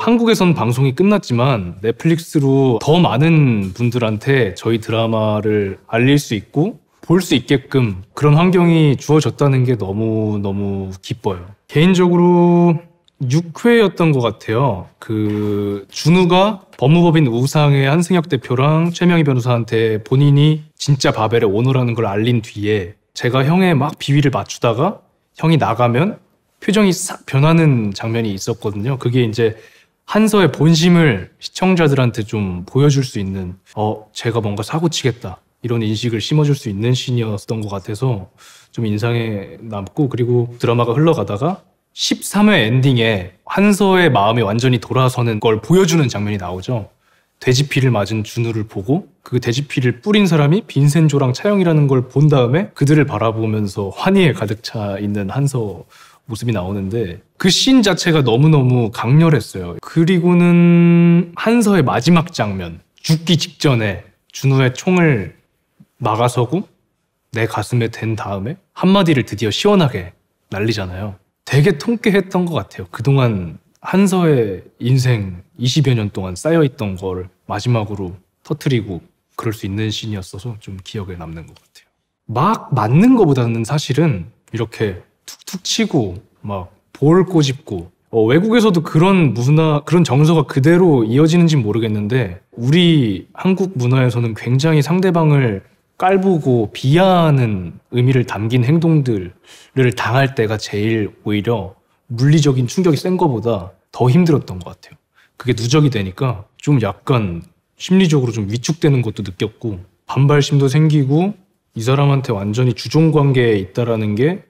한국에선 방송이 끝났지만 넷플릭스로 더 많은 분들한테 저희 드라마를 알릴 수 있고 볼 수 있게끔 그런 환경이 주어졌다는 게 너무너무 기뻐요. 개인적으로 6회였던 것 같아요. 그 준우가 법무법인 우상의 한승혁 대표랑 최명희 변호사한테 본인이 진짜 바벨의 오너라는 걸 알린 뒤에 제가 형의 막 비위를 맞추다가 형이 나가면 표정이 싹 변하는 장면이 있었거든요. 그게 이제 한서의 본심을 시청자들한테 좀 보여줄 수 있는 어 제가 뭔가 사고치겠다 이런 인식을 심어줄 수 있는 신이었던 것 같아서 좀 인상에 남고 그리고 드라마가 흘러가다가 13회 엔딩에 한서의 마음이 완전히 돌아서는 걸 보여주는 장면이 나오죠. 돼지피를 맞은 준우를 보고 그 돼지피를 뿌린 사람이 빈센조랑 차영이라는 걸 본 다음에 그들을 바라보면서 환희에 가득 차 있는 한서 모습이 나오는데 그씬 자체가 너무너무 강렬했어요. 그리고는 한서의 마지막 장면 죽기 직전에 준우의 총을 막아서고 내 가슴에 댄 다음에 한마디를 드디어 시원하게 날리잖아요. 되게 통쾌했던 것 같아요. 그동안 한서의 인생 20여 년 동안 쌓여있던 걸 마지막으로 터트리고 그럴 수 있는 신이었어서좀 기억에 남는 것 같아요. 막 맞는 것보다는 사실은 이렇게 툭툭 치고 막볼 꼬집고 어, 외국에서도 그런 문화 그런 정서가 그대로 이어지는지 모르겠는데 우리 한국 문화에서는 굉장히 상대방을 깔보고 비하하는 의미를 담긴 행동들을 당할 때가 제일 오히려 물리적인 충격이 센 것보다 더 힘들었던 것 같아요. 그게 누적이 되니까 좀 약간 심리적으로 좀 위축되는 것도 느꼈고 반발심도 생기고 이 사람한테 완전히 주종 관계에 있다라는 게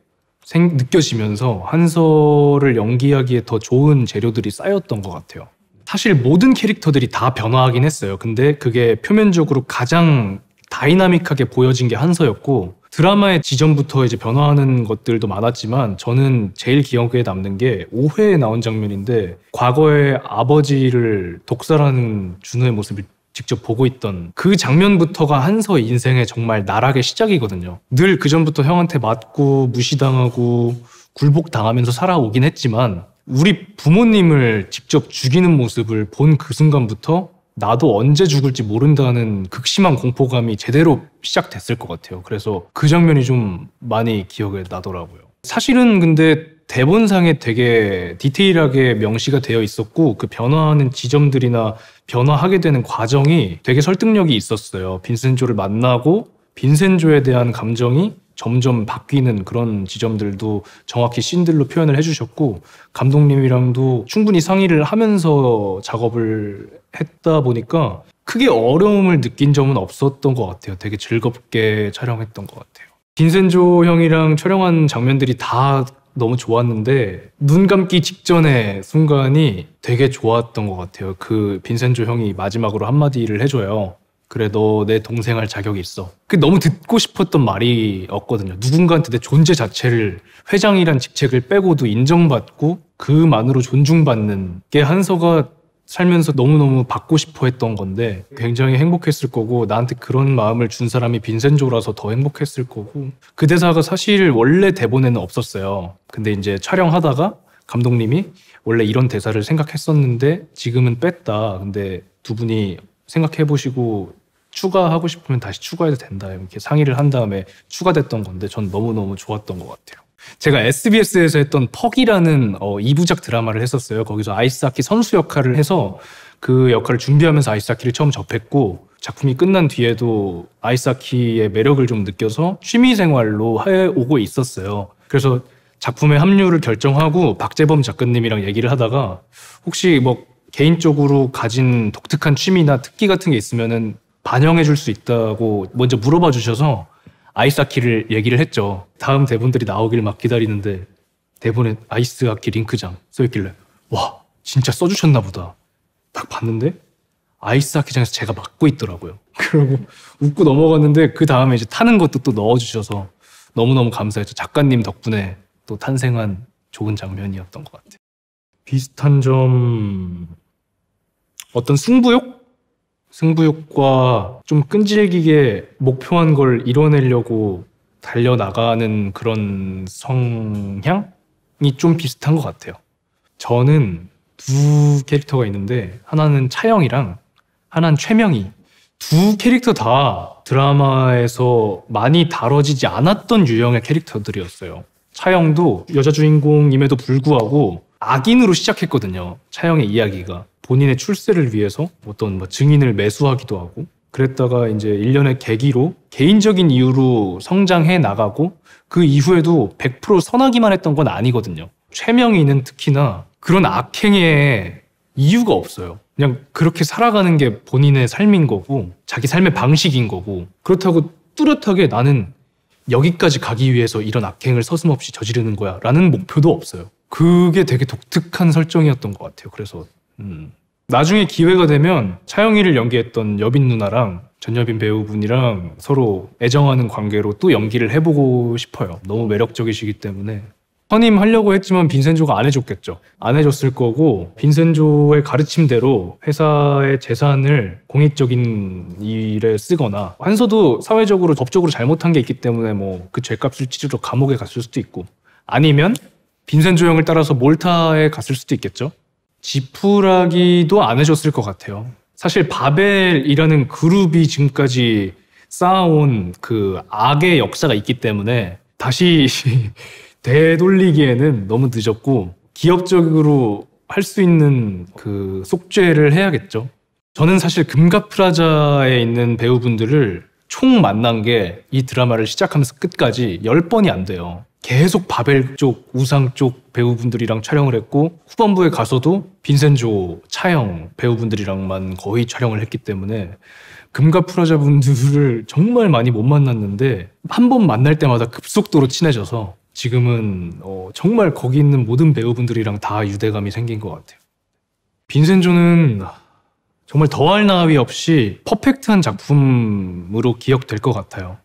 생, 느껴지면서 한서를 연기하기에 더 좋은 재료들이 쌓였던 것 같아요. 사실 모든 캐릭터들이 다 변화하긴 했어요. 근데 그게 표면적으로 가장 다이나믹하게 보여진 게 한서였고 드라마의 지점부터 이제 변화하는 것들도 많았지만 저는 제일 기억에 남는 게 5회에 나온 장면인데 과거의 아버지를 독살하는 준호의 모습이 직접 보고 있던 그 장면부터가 한서 인생의 정말 나락의 시작이거든요. 늘 그전부터 형한테 맞고 무시당하고 굴복당하면서 살아오긴 했지만 우리 부모님을 직접 죽이는 모습을 본 그 순간부터 나도 언제 죽을지 모른다는 극심한 공포감이 제대로 시작됐을 것 같아요. 그래서 그 장면이 좀 많이 기억에 나더라고요. 사실은 근데 대본상에 되게 디테일하게 명시가 되어 있었고 그 변화하는 지점들이나 변화하게 되는 과정이 되게 설득력이 있었어요. 빈센조를 만나고 빈센조에 대한 감정이 점점 바뀌는 그런 지점들도 정확히 씬들로 표현을 해주셨고 감독님이랑도 충분히 상의를 하면서 작업을 했다 보니까 크게 어려움을 느낀 점은 없었던 것 같아요. 되게 즐겁게 촬영했던 것 같아요. 빈센조 형이랑 촬영한 장면들이 다 너무 좋았는데 눈 감기 직전의 순간이 되게 좋았던 것 같아요. 그 빈센조 형이 마지막으로 한마디를 해줘요. 그래 너 내 동생 할 자격이 있어. 그 너무 듣고 싶었던 말이었거든요. 누군가한테 내 존재 자체를 회장이란 직책을 빼고도 인정받고 그만으로 존중받는 게 한서가 살면서 너무너무 받고 싶어 했던 건데 굉장히 행복했을 거고 나한테 그런 마음을 준 사람이 빈센조라서 더 행복했을 거고 그 대사가 사실 원래 대본에는 없었어요. 근데 이제 촬영하다가 감독님이 원래 이런 대사를 생각했었는데 지금은 뺐다. 근데 두 분이 생각해 보시고 추가하고 싶으면 다시 추가해도 된다. 이렇게 상의를 한 다음에 추가됐던 건데 전 너무너무 좋았던 것 같아요. 제가 SBS에서 했던 퍽이라는 어, 2부작 드라마를 했었어요. 거기서 아이스하키 선수 역할을 해서 그 역할을 준비하면서 아이스하키를 처음 접했고 작품이 끝난 뒤에도 아이스하키의 매력을 좀 느껴서 취미생활로 해오고 있었어요. 그래서 작품의 합류를 결정하고 박재범 작가님이랑 얘기를 하다가 혹시 뭐 개인적으로 가진 독특한 취미나 특기 같은 게있으면 반영해 줄 수 있다고 먼저 물어봐 주셔서 아이스하키를 얘기를 했죠. 다음 대본들이 나오길 막 기다리는데 대본에 아이스하키 링크장 써있길래 와 진짜 써주셨나 보다. 딱 봤는데 아이스하키장에서 제가 막고 있더라고요. 그러고 웃고 넘어갔는데 그 다음에 이제 타는 것도 또 넣어주셔서 너무너무 감사했죠. 작가님 덕분에 또 탄생한 좋은 장면이었던 것 같아요. 비슷한 점 어떤 승부욕 승부욕과 좀 끈질기게 목표한 걸 이뤄내려고 달려나가는 그런 성향이 좀 비슷한 것 같아요. 저는 두 캐릭터가 있는데 하나는 차영이랑 하나는 최명희두 캐릭터 다 드라마에서 많이 다뤄지지 않았던 유형의 캐릭터들이었어요. 차영도 여자 주인공임에도 불구하고 악인으로 시작했거든요. 차영의 이야기가 본인의 출세를 위해서 어떤 뭐 증인을 매수하기도 하고 그랬다가 이제 일련의 계기로 개인적인 이유로 성장해 나가고 그 이후에도 100% 선하기만 했던 건 아니거든요. 최명희는 특히나 그런 악행에 이유가 없어요. 그냥 그렇게 살아가는 게 본인의 삶인 거고 자기 삶의 방식인 거고 그렇다고 뚜렷하게 나는 여기까지 가기 위해서 이런 악행을 서슴없이 저지르는 거야 라는 목표도 없어요. 그게 되게 독특한 설정이었던 것 같아요. 그래서 음. 나중에 기회가 되면 차영희를 연기했던 여빈 누나랑 전여빈 배우분이랑 서로 애정하는 관계로 또 연기를 해보고 싶어요. 너무 매력적이시기 때문에. 선임 하려고 했지만 빈센조가 안 해줬겠죠. 안 해줬을 거고 빈센조의 가르침대로 회사의 재산을 공익적인 일에 쓰거나 한서도 사회적으로 법적으로 잘못한 게 있기 때문에 뭐 그 죄값을 치르러 감옥에 갔을 수도 있고 아니면 빈센조 형을 따라서 몰타에 갔을 수도 있겠죠. 지푸라기도 안 해줬을 것 같아요. 사실 바벨이라는 그룹이 지금까지 쌓아온 그 악의 역사가 있기 때문에 다시 되돌리기에는 너무 늦었고 기업적으로 할 수 있는 그 속죄를 해야겠죠. 저는 사실 금가프라자에 있는 배우분들을 총 만난 게 이 드라마를 시작하면서 끝까지 1 0번이안 돼요. 계속 바벨 쪽, 우상 쪽 배우분들이랑 촬영을 했고 후반부에 가서도 빈센조, 차영 배우분들이랑만 거의 촬영을 했기 때문에 금가 프라자분들을 정말 많이 못 만났는데 한 번 만날 때마다 급속도로 친해져서 지금은 어, 정말 거기 있는 모든 배우분들이랑 다 유대감이 생긴 것 같아요. 빈센조는 정말 더할 나위 없이 퍼펙트한 작품으로 기억될 것 같아요.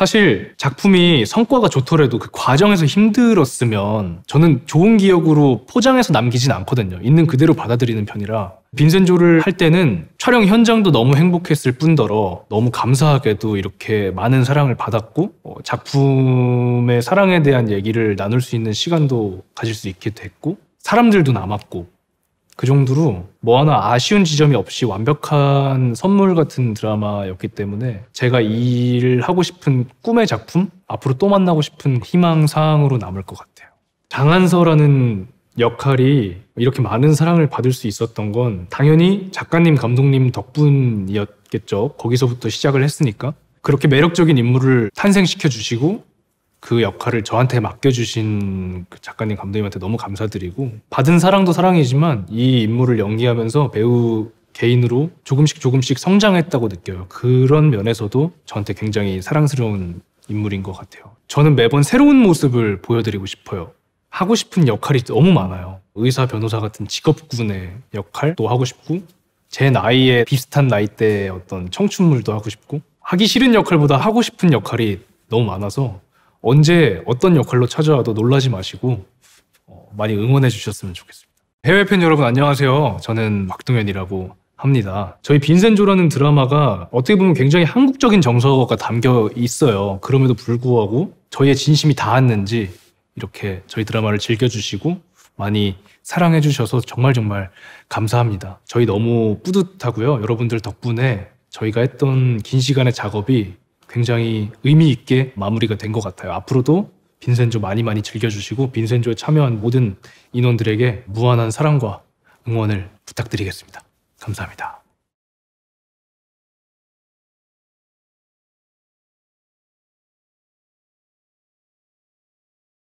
사실 작품이 성과가 좋더라도 그 과정에서 힘들었으면 저는 좋은 기억으로 포장해서 남기진 않거든요. 있는 그대로 받아들이는 편이라 빈센조를 할 때는 촬영 현장도 너무 행복했을 뿐더러 너무 감사하게도 이렇게 많은 사랑을 받았고 어, 작품의 사랑에 대한 얘기를 나눌 수 있는 시간도 가질 수 있게 됐고 사람들도 남았고 그 정도로 뭐 하나 아쉬운 지점이 없이 완벽한 선물 같은 드라마였기 때문에 제가 이일 하고 싶은 꿈의 작품 앞으로 또 만나고 싶은 희망 사항으로 남을 것 같아요. 장한서라는 역할이 이렇게 많은 사랑을 받을 수 있었던 건 당연히 작가님 감독님 덕분이었겠죠. 거기서부터 시작을 했으니까 그렇게 매력적인 인물을 탄생시켜 주시고 그 역할을 저한테 맡겨주신 그 작가님 감독님한테 너무 감사드리고 받은 사랑도 사랑이지만 이 인물을 연기하면서 배우 개인으로 조금씩 조금씩 성장했다고 느껴요. 그런 면에서도 저한테 굉장히 사랑스러운 인물인 것 같아요. 저는 매번 새로운 모습을 보여드리고 싶어요. 하고 싶은 역할이 너무 많아요. 의사, 변호사 같은 직업군의 역할도 하고 싶고 제 나이에 비슷한 나이대의 어떤 청춘물도 하고 싶고 하기 싫은 역할보다 하고 싶은 역할이 너무 많아서 언제 어떤 역할로 찾아와도 놀라지 마시고 어, 많이 응원해 주셨으면 좋겠습니다. 해외 팬 여러분 안녕하세요. 저는 박동현이라고 합니다. 저희 빈센조라는 드라마가 어떻게 보면 굉장히 한국적인 정서가 담겨 있어요. 그럼에도 불구하고 저희의 진심이 닿았는지 이렇게 저희 드라마를 즐겨주시고 많이 사랑해 주셔서 정말 정말 감사합니다. 저희 너무 뿌듯하고요. 여러분들 덕분에 저희가 했던 긴 시간의 작업이 굉장히 의미 있게 마무리가 된 것 같아요. 앞으로도 빈센조 많이 많이 즐겨주시고 빈센조에 참여한 모든 인원들에게 무한한 사랑과 응원을 부탁드리겠습니다. 감사합니다.